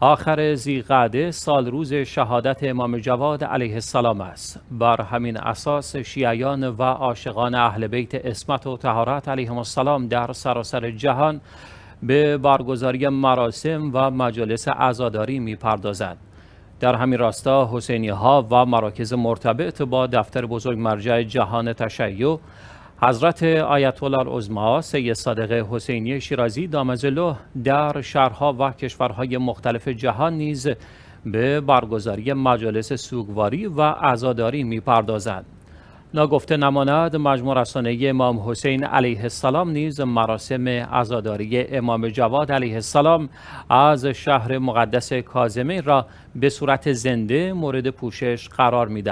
آخر زیقعده سال روز شهادت امام جواد علیه السلام است بر همین اساس شیعیان و عاشقان اهل بیت اسمت و تهارت علیهم السلام در سراسر جهان به برگزاری مراسم و مجالس عزاداری میپردازند در همین راستا حسینی ها و مراکز مرتبط با دفتر بزرگ مرجع جهان تشیع حضرت آیت الله العظما سید صادق حسینی شیرازی دامزلو در شهرها و کشورهای مختلف جهان نیز به برگزاری مجالس سوگواری و عزاداری میپردازند ناگفته نماند مجموع رسانه امام حسین علیه السلام نیز مراسم عزاداری امام جواد علیه السلام از شهر مقدس کازمین را به صورت زنده مورد پوشش قرار می